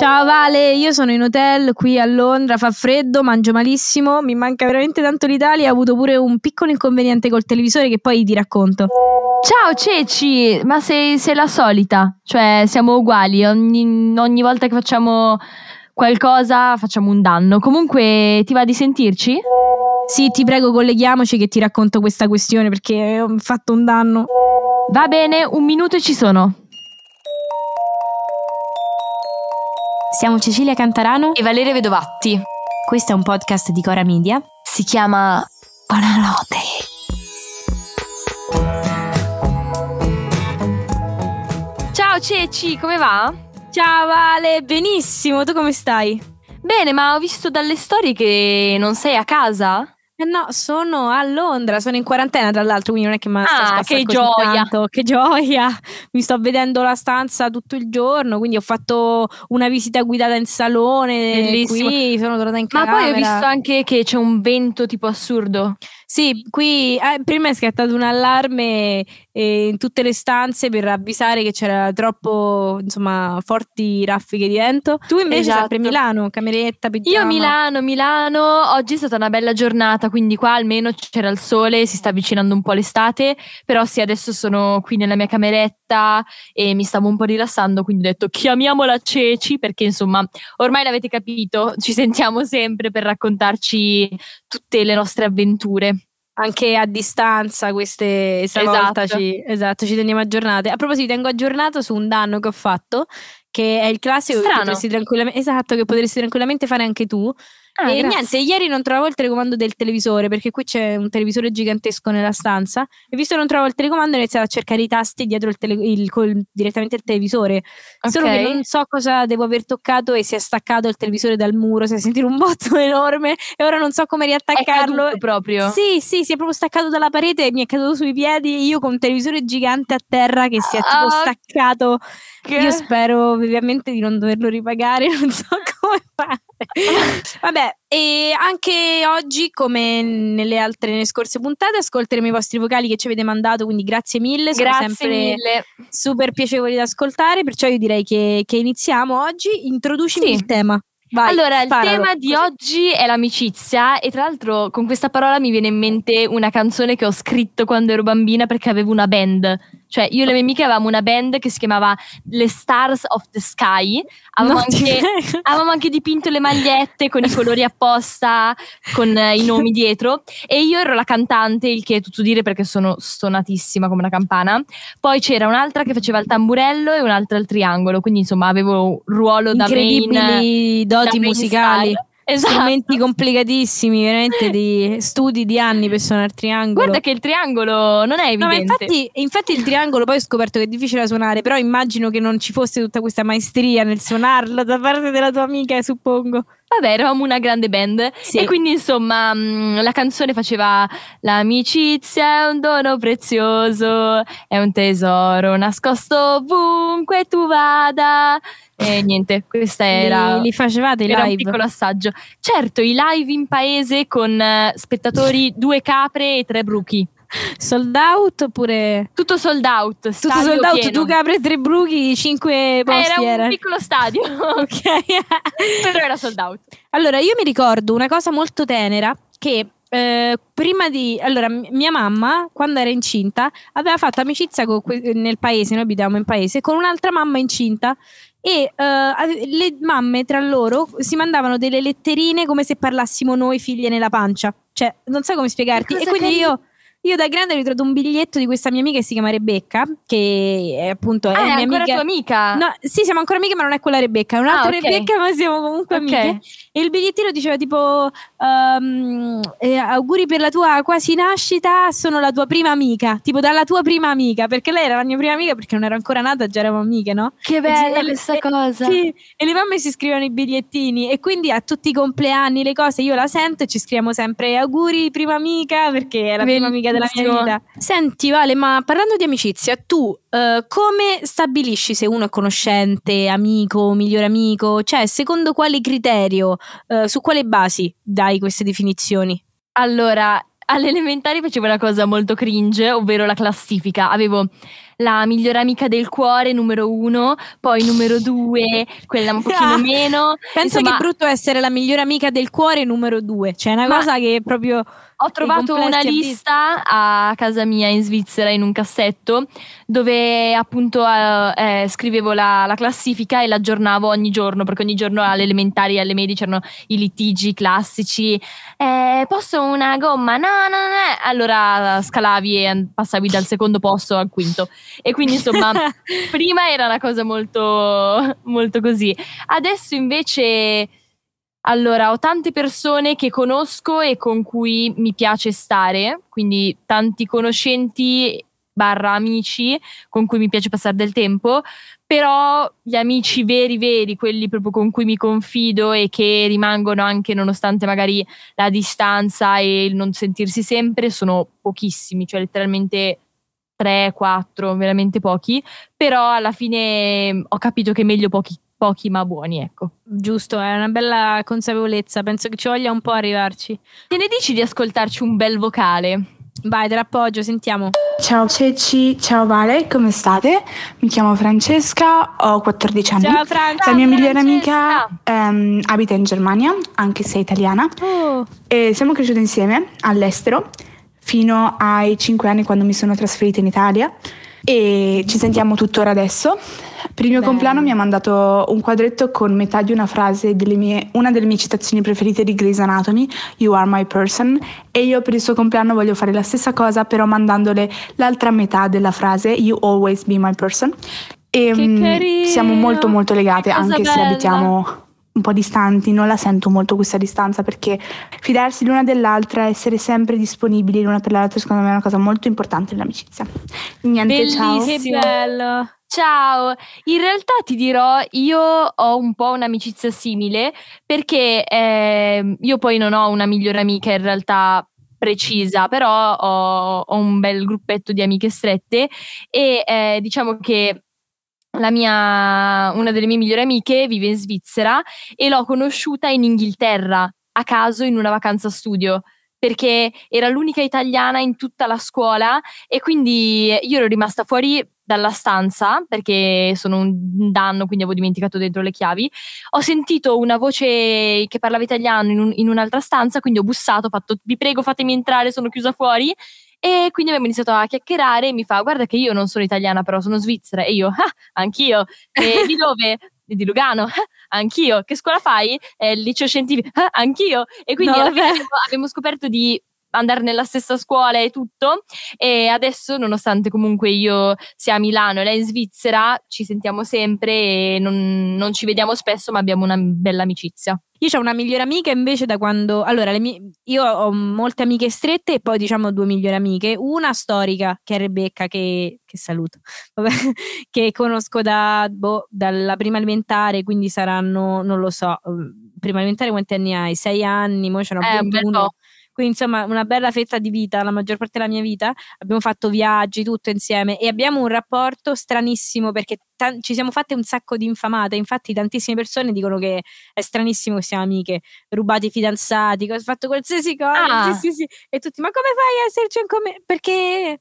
Ciao Vale, io sono in hotel qui a Londra, fa freddo, mangio malissimo, mi manca veramente tanto l'Italia, ho avuto pure un piccolo inconveniente col televisore che poi ti racconto. Ciao Ceci, ma sei, sei la solita, cioè siamo uguali, ogni, ogni volta che facciamo qualcosa facciamo un danno. Comunque ti va di sentirci? Sì, ti prego colleghiamoci che ti racconto questa questione perché ho fatto un danno. Va bene, un minuto e ci sono. Siamo Cecilia Cantarano e Valeria Vedovatti. Questo è un podcast di Cora Media. Si chiama Buonanotte. Ciao Ceci, come va? Ciao Vale, benissimo, tu come stai? Bene, ma ho visto dalle storie che non sei a casa? Eh no, sono a Londra, sono in quarantena tra l'altro, quindi non è che mi ah, che gioia. Tanto, che gioia! Mi sto vedendo la stanza tutto il giorno, quindi ho fatto una visita guidata in salone, Bellissimo. qui, sono tornata in camera. Ma poi ho visto anche che c'è un vento tipo assurdo. Sì, qui eh, prima è scattato un allarme eh, in tutte le stanze per avvisare che c'era troppo, insomma, forti raffiche di vento. Tu invece esatto. sempre Milano, cameretta, pigiama. Io Milano, Milano, oggi è stata una bella giornata, quindi qua almeno c'era il sole, si sta avvicinando un po' l'estate, però sì, adesso sono qui nella mia cameretta e mi stavo un po' rilassando, quindi ho detto chiamiamola Ceci perché insomma, ormai l'avete capito, ci sentiamo sempre per raccontarci tutte le nostre avventure anche a distanza queste esatto. ci, esatto, ci teniamo aggiornate. A proposito, tengo aggiornato su un danno che ho fatto, che è il classico che potresti tranquillamente, esatto, che potresti tranquillamente fare anche tu, Ah, e grazie. niente, ieri non trovavo il telecomando del televisore perché qui c'è un televisore gigantesco nella stanza e visto che non trovavo il telecomando ho iniziato a cercare i tasti dietro il tele- il, col, direttamente il televisore. Okay. Solo che non so cosa devo aver toccato e si è staccato il televisore dal muro, si è sentito un botto enorme e ora non so come riattaccarlo. proprio? Sì, sì, si è proprio staccato dalla parete e mi è caduto sui piedi io con un televisore gigante a terra che si è tipo oh, staccato. Che... Io spero ovviamente di non doverlo ripagare, non so come fare. Vabbè, e anche oggi, come nelle altre nelle scorse puntate, ascolteremo i vostri vocali che ci avete mandato, quindi grazie mille, sono grazie sempre mille. super piacevoli da ascoltare, perciò io direi che, che iniziamo oggi, introducimi sì. il tema. Vai, allora, sparalo. il tema di oggi è l'amicizia e tra l'altro con questa parola mi viene in mente una canzone che ho scritto quando ero bambina perché avevo una band cioè, io e le mie amiche avevamo una band che si chiamava Le Stars of the Sky. Avevamo, anche, avevamo anche, dipinto le magliette con i colori apposta, con eh, i nomi dietro. E io ero la cantante, il che è tutto dire perché sono stonatissima come una campana. Poi c'era un'altra che faceva il tamburello e un'altra il triangolo. Quindi, insomma, avevo un ruolo da main. Incredibili doti musicali. Star esatto. strumenti complicatissimi, veramente di studi di anni per suonare il triangolo. Guarda che il triangolo non è evidente. No, infatti, infatti, il triangolo poi ho scoperto che è difficile da suonare, però immagino che non ci fosse tutta questa maestria nel suonarlo da parte della tua amica, suppongo. Vabbè, eravamo una grande band sì. e quindi insomma mm, la canzone faceva l'amicizia è un dono prezioso, è un tesoro nascosto ovunque tu vada. E niente, questa era. Li, li facevate i live? Era un piccolo assaggio. Certo, i live in paese con eh, spettatori due capre e tre bruchi sold out oppure tutto sold out tutto sold out pieno. Duca Pretre Bruchi 5 posti era, era un piccolo stadio ok però era sold out allora io mi ricordo una cosa molto tenera che eh, prima di allora mia mamma quando era incinta aveva fatto amicizia con, nel paese noi abitavamo in paese con un'altra mamma incinta e uh, le mamme tra loro si mandavano delle letterine come se parlassimo noi figlie nella pancia cioè non so come spiegarti e quindi io io da grande ho ritrovato un biglietto di questa mia amica che si chiama Rebecca, che è eh, appunto è ah, mia ancora amica. tua amica? No, sì, siamo ancora amiche, ma non è quella Rebecca, è un'altra ah, okay. Rebecca, ma siamo comunque okay. amiche. E il bigliettino diceva tipo um, eh, auguri per la tua quasi nascita, sono la tua prima amica, tipo dalla tua prima amica, perché lei era la mia prima amica perché non ero ancora nata, già eravamo amiche, no? Che bella questa e, cosa! Sì, e le mamme si scrivono i bigliettini e quindi a tutti i compleanni, le cose, io la sento e ci scriviamo sempre auguri prima amica perché è la prima amica amica della mia vita. Senti, Vale, ma parlando di amicizia, tu eh, come stabilisci se uno è conoscente, amico, migliore amico? Cioè, secondo quale criterio, eh, su quale basi dai queste definizioni? Allora, all'elementare facevo una cosa molto cringe, ovvero la classifica. Avevo la migliore amica del cuore, numero uno, poi numero due, quella un pochino ah, meno. Penso Insomma, che è brutto essere la migliore amica del cuore, numero due. Cioè, una cosa che proprio. Ho trovato una lista a casa mia in Svizzera, in un cassetto, dove appunto eh, eh, scrivevo la, la, classifica e l'aggiornavo ogni giorno, perché ogni giorno alle elementari e alle medie c'erano i litigi classici. Eh, posso una gomma? No, no, no. Allora scalavi e passavi dal secondo posto al quinto. E quindi insomma, prima era una cosa molto, molto così. Adesso invece... Allora, ho tante persone che conosco e con cui mi piace stare, quindi tanti conoscenti barra amici con cui mi piace passare del tempo, però gli amici veri veri, quelli proprio con cui mi confido e che rimangono anche nonostante magari la distanza e il non sentirsi sempre, sono pochissimi, cioè letteralmente 3, 4, veramente pochi, però alla fine mm, ho capito che meglio pochi, pochi ma buoni, ecco. Giusto, è una bella consapevolezza, penso che ci voglia un po' arrivarci. Che ne dici di ascoltarci un bel vocale? Vai, te l'appoggio, sentiamo. Ciao Ceci, ciao Vale, come state? Mi chiamo Francesca, ho 14 anni. Ciao Francesca! La mia migliore amica ehm, abita in Germania, anche se è italiana. Oh. E siamo cresciute insieme all'estero fino ai 5 anni quando mi sono trasferita in Italia e ci sentiamo tuttora adesso. Per il mio Beh. compleanno mi ha mandato un quadretto con metà di una frase delle mie, una delle mie citazioni preferite di Grey's Anatomy, You are my person, e io per il suo compleanno voglio fare la stessa cosa però mandandole l'altra metà della frase, You always be my person. Ehm, e siamo molto molto legate anche bella. se abitiamo un po' distanti, non la sento molto questa distanza perché fidarsi l'una dell'altra, essere sempre disponibili l'una per l'altra, secondo me è una cosa molto importante nell'amicizia. Niente, Bellissimo. ciao. bello. Ciao, in realtà ti dirò, io ho un po' un'amicizia simile perché eh, io poi non ho una migliore amica in realtà precisa, però ho, ho un bel gruppetto di amiche strette e eh, diciamo che mia, una delle mie migliori amiche vive in Svizzera e l'ho conosciuta in Inghilterra, a caso in una vacanza studio perché era l'unica italiana in tutta la scuola e quindi io ero rimasta fuori dalla stanza perché sono un danno, quindi avevo dimenticato dentro le chiavi. Ho sentito una voce che parlava italiano in, un, in un'altra stanza, quindi ho bussato, ho fatto vi prego fatemi entrare, sono chiusa fuori e quindi abbiamo iniziato a chiacchierare e mi fa: Guarda, che io non sono italiana, però sono svizzera. E io, ah, anch'io. E di dove? di Lugano, ah, anch'io. Che scuola fai? Eh, liceo scientifico, ah, anch'io. E quindi no, abbiamo scoperto di andare nella stessa scuola e tutto. E adesso, nonostante comunque io sia a Milano e lei in Svizzera, ci sentiamo sempre e non, non ci vediamo spesso, ma abbiamo una bella amicizia. Io ho una migliore amica invece da quando. Allora, mie... io ho molte amiche strette e poi diciamo due migliori amiche. Una storica, che è Rebecca, che, che saluto, Vabbè, che conosco da, boh, dalla prima elementare, quindi saranno, non lo so, mm, prima elementare quanti anni hai? Sei anni, mo c'erano eh, 21 quindi insomma una bella fetta di vita, la maggior parte della mia vita, abbiamo fatto viaggi, tutto insieme e abbiamo un rapporto stranissimo perché t- ci siamo fatte un sacco di infamate, infatti tantissime persone dicono che è stranissimo che siamo amiche, rubati i fidanzati, che ho fatto qualsiasi cosa, ah. sì, sì, sì. e tutti ma come fai a esserci un ancora? Perché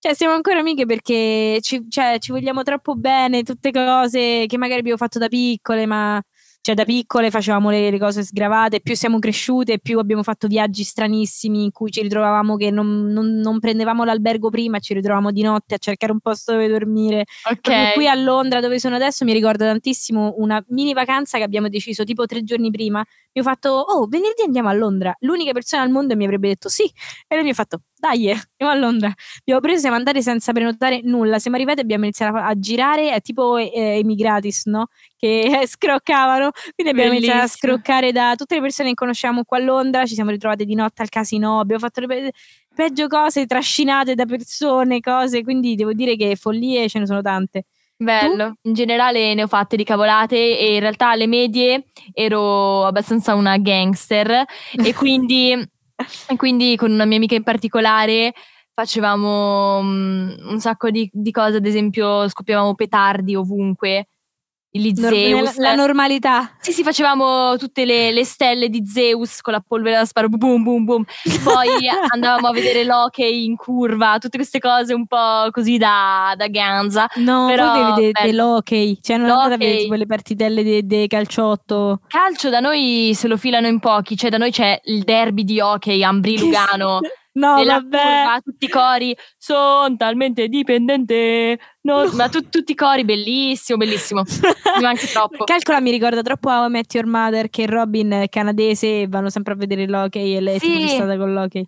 cioè siamo ancora amiche perché ci, cioè, ci, vogliamo troppo bene, tutte cose che magari abbiamo fatto da piccole, ma cioè da piccole facevamo le, le, cose sgravate, più siamo cresciute, più abbiamo fatto viaggi stranissimi in cui ci ritrovavamo che non, non, non prendevamo l'albergo prima, ci ritrovavamo di notte a cercare un posto dove dormire. Okay. qui a Londra dove sono adesso mi ricordo tantissimo una mini vacanza che abbiamo deciso tipo tre giorni prima, mi ho fatto oh venerdì andiamo a Londra, l'unica persona al mondo mi avrebbe detto sì e lui mi ha fatto dai, eh, andiamo a Londra. Abbiamo preso, siamo andati senza prenotare nulla. Siamo arrivati e abbiamo iniziato a girare, è tipo eh, emigratis, eh, no? Che eh, scroccavano. Quindi abbiamo Bellissimo. iniziato a scroccare da tutte le persone che conosciamo qua a Londra. Ci siamo ritrovate di notte al casino, abbiamo fatto le pe- peggio cose, trascinate da persone, cose. Quindi devo dire che follie ce ne sono tante. Bello, tu? in generale ne ho fatte di cavolate e in realtà alle medie ero abbastanza una gangster e quindi E quindi con una mia amica in particolare facevamo um, un sacco di, di, cose, ad esempio scoppiavamo petardi ovunque gli Nor- Zeus. La, la, eh. normalità. Sì, sì, facevamo tutte le, le, stelle di Zeus con la polvere da sparo, boom, boom, boom. Poi andavamo a vedere l'hockey in curva, tutte queste cose un po' così da, da ganza. No, però voi vedete beh, l'hockey, cioè non l'hockey. andate a vedere le partitelle dei de calciotto. Calcio da noi se lo filano in pochi, cioè da noi c'è il derby di hockey, Ambri-Lugano. No, e vabbè. Curva, tutti i cori, sono talmente dipendente. No, no. Ma tu, tutti i cori, bellissimo, bellissimo. mi manca troppo. Calcola mi ricorda troppo a Met Your Mother che Robin è canadese vanno sempre a vedere l'hockey e lei sì. è stata con l'hockey.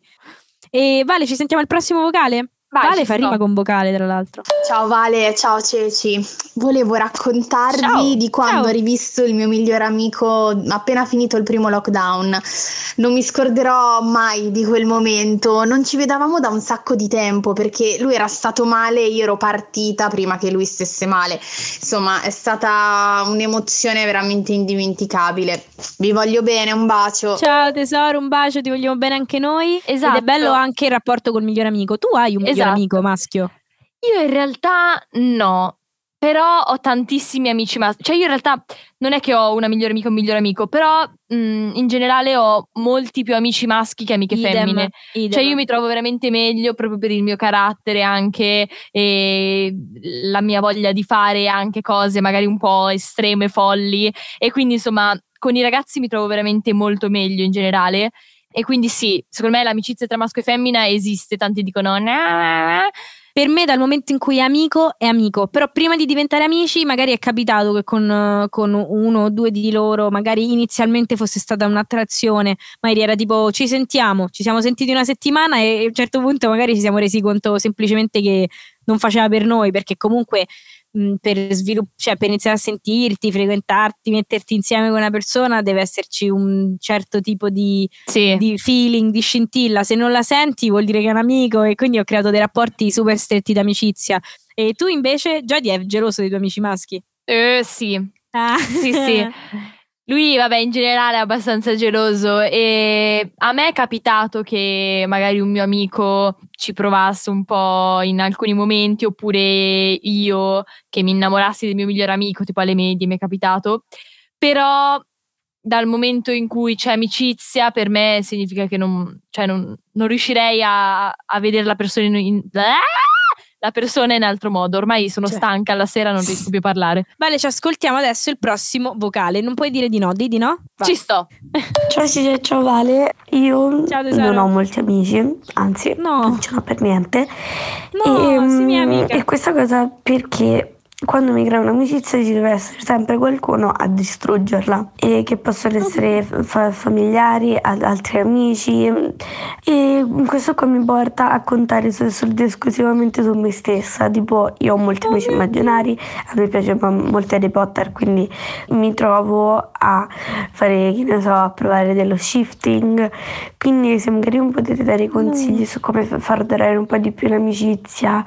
E Vale, ci sentiamo al prossimo vocale? Vai, vale fa sto. rima con vocale, tra l'altro. Ciao Vale, ciao Ceci. Volevo raccontarvi ciao, di quando ciao. ho rivisto il mio migliore amico appena finito il primo lockdown. Non mi scorderò mai di quel momento. Non ci vedevamo da un sacco di tempo perché lui era stato male e io ero partita prima che lui stesse male. Insomma, è stata un'emozione veramente indimenticabile. Vi voglio bene, un bacio. Ciao tesoro, un bacio, ti vogliamo bene anche noi. Esatto. Ed è esatto. bello anche il rapporto col migliore amico. Tu hai un esatto. migliore esatto. amico maschio? Io in realtà no, però ho tantissimi amici maschi. Cioè, io in realtà non è che ho una migliore amica o un migliore amico, però mh, mhmm, in generale ho molti più amici maschi che amiche idem, femmine. Idem. Cioè, io mi trovo veramente meglio proprio per il mio carattere anche e la mia voglia di fare anche cose magari un po' estreme, folli. E quindi, insomma, con i ragazzi mi trovo veramente molto meglio in generale. E quindi sì, secondo me l'amicizia tra maschio e femmina esiste, tanti dicono no. Per me dal momento in cui è amico è amico, però prima di diventare amici magari è capitato che con, con uno o due di loro magari inizialmente fosse stata un'attrazione, magari era tipo ci sentiamo, ci siamo sentiti una settimana e a un certo punto magari ci siamo resi conto semplicemente che non faceva per noi perché comunque per, svilupp- cioè, per iniziare a sentirti, frequentarti, metterti insieme con una persona deve esserci un certo tipo di, sì. di feeling, di scintilla. Se non la senti vuol dire che è un amico e quindi ho creato dei rapporti super stretti d'amicizia. E tu invece già ti è geloso dei tuoi amici maschi? Eh, sì. Ah. Sì, sì. Lui, vabbè, in generale è abbastanza geloso e a me è capitato che magari un mio amico ci provasse un po' in alcuni momenti oppure io che mi innamorassi del mio migliore amico, tipo alle medie mi è capitato, però dal momento in cui c'è amicizia per me significa che non, cioè non, non riuscirei a, a vedere la persona in... in la persona in altro modo. Ormai sono cioè. stanca, alla sera non riesco più a parlare. Vale, ci ascoltiamo adesso il prossimo vocale. Non puoi dire di no, di di no? Va. Ci sto. Ciao Silvia, ciao Vale. Io ciao, non ho molti amici, anzi, no. non ce n'ho per niente. No, e, ehm, sì, mia amica. E questa cosa perché quando mi crea un'amicizia ci deve essere sempre qualcuno a distruggerla, e che possono essere fa- familiari, ad- altri amici. E questo qua mi porta a contare solo ed esclusivamente su me stessa. Tipo, io ho molti oh, amici immaginari, a me piace molto Harry Potter, quindi mi trovo a fare, che ne so, a provare dello shifting. Quindi se magari mi potete dare consigli su come far durare un po' di più l'amicizia,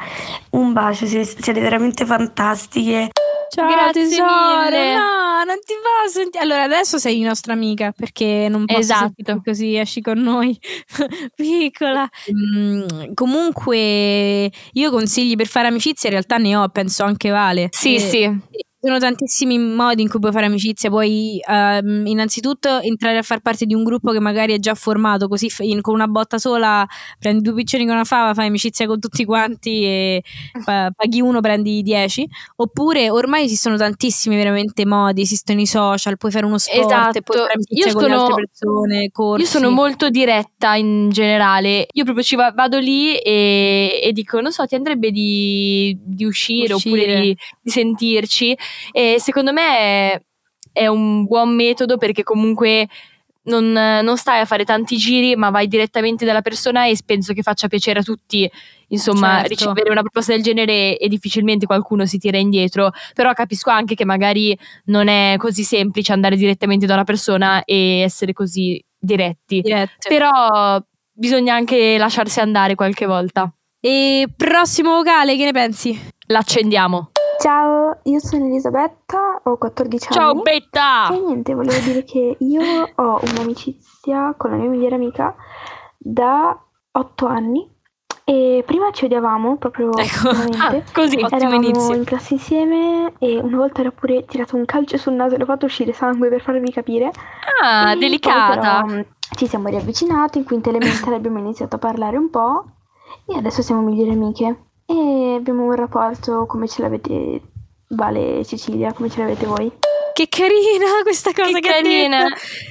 un bacio, siete veramente fantastici fantastiche. Ciao Grazie tesoro, mille. no, non ti posso sentire. Allora, adesso sei nostra amica perché non posso esatto. così, esci con noi, piccola. Mm, comunque, io consigli per fare amicizia in realtà ne ho, penso anche Vale. Sì, e, sì. Ci sono tantissimi modi in cui puoi fare amicizia, puoi ehm, innanzitutto entrare a far parte di un gruppo che magari è già formato, così in, con una botta sola prendi due piccioni con una fava, fai amicizia con tutti quanti e pa paghi uno, prendi dieci. Oppure ormai esistono tantissimi veramente modi, esistono i social, puoi fare uno sport esatto. puoi fare amicizia io con sono, altre persone, corsi. Io sono molto diretta in generale, io proprio ci va vado lì e, e, dico non so ti andrebbe di, di uscire, uscire, oppure di, di sentirci e secondo me è, è un buon metodo perché comunque non, non, stai a fare tanti giri, ma vai direttamente dalla persona e penso che faccia piacere a tutti. Insomma, certo. ricevere una proposta del genere e difficilmente qualcuno si tira indietro. Però capisco anche che magari non è così semplice andare direttamente da una persona e essere così diretti. Diretto. Però bisogna anche lasciarsi andare qualche volta. E prossimo vocale, che ne pensi? L'accendiamo. Ciao, io sono Elisabetta, ho 14 anni. Ciao Betta! E niente, volevo dire che io ho un'amicizia con la mia migliore amica da 8 anni e prima ci odiavamo proprio ecco. ah, così eravamo inizio. in classe insieme e una volta era pure tirato un calcio sul naso e l'ho fatto uscire sangue per farvi capire ah e delicata però, ci siamo riavvicinati in quinta elementare abbiamo iniziato a parlare un po' e adesso siamo migliori amiche e abbiamo un rapporto come ce l'avete Vale Cecilia, come ce l'avete voi? Che carina questa cosa che, che carina.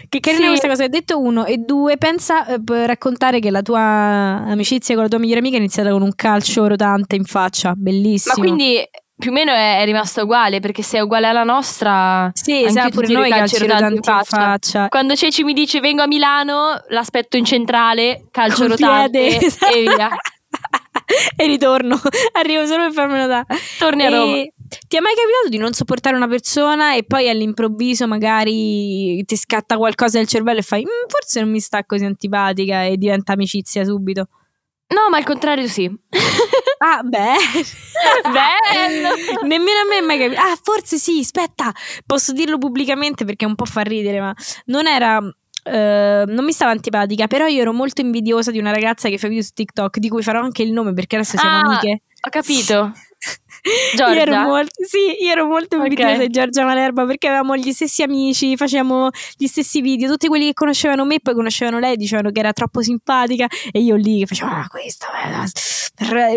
Che carina sì. questa cosa che hai detto uno e due, pensa eh, raccontare che la tua amicizia con la tua migliore amica è iniziata con un calcio rotante in faccia, bellissimo. Ma quindi più o meno è, è rimasta uguale perché se è uguale alla nostra sì esatto pure noi calcio rotante in faccia. in faccia quando Ceci mi dice vengo a Milano l'aspetto in centrale calcio Con rotante piede. e via esatto. e ritorno. Arrivo solo per farmelo da. Torni a Roma. ti è mai capitato di non sopportare una persona e poi all'improvviso magari ti scatta qualcosa nel cervello e fai mm, forse non mi sta così antipatica e diventa amicizia subito? No, ma al contrario sì. ah, beh. Bello. Nemmeno a me è mai capitato. Ah, forse sì, aspetta. Posso dirlo pubblicamente perché un po' fa ridere, ma non era Ehm, non mi stava antipatica, però io ero molto invidiosa di una ragazza che fa video su TikTok, di cui farò anche il nome perché adesso siamo ah, amiche. Ho capito. Giorgia? Io ero molto, sì, io ero molto okay. di Giorgia Malerba perché avevamo gli stessi amici, facevamo gli stessi video, tutti quelli che conoscevano me poi conoscevano lei, dicevano che era troppo simpatica e io lì che facevo ah questo,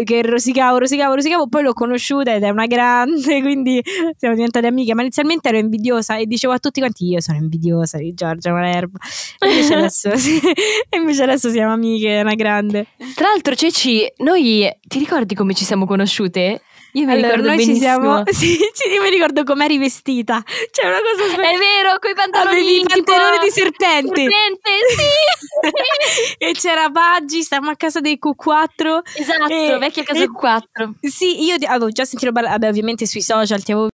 che rosicavo, rosicavo, rosicavo, poi l'ho conosciuta ed è una grande, quindi siamo diventate amiche, ma inizialmente ero invidiosa e dicevo a tutti quanti io sono invidiosa di Giorgia Malerba e invece adesso, sì, e invece adesso siamo amiche, è una grande. Tra l'altro Ceci, noi ti ricordi come ci siamo conosciute? Io mi allora, ricordo noi ci siamo. Sì, ci, io mi ricordo com'è rivestita. C'è una cosa sp- È vero, coi pantaloni. Avevi i pantaloni tipo... di serpente. Serpente, sì. e c'era Baggi, stavamo a casa dei Q4. Esatto, e, vecchia casa e, Q4. Sì, io avevo già sentito parlare, ovviamente sui social ti avevo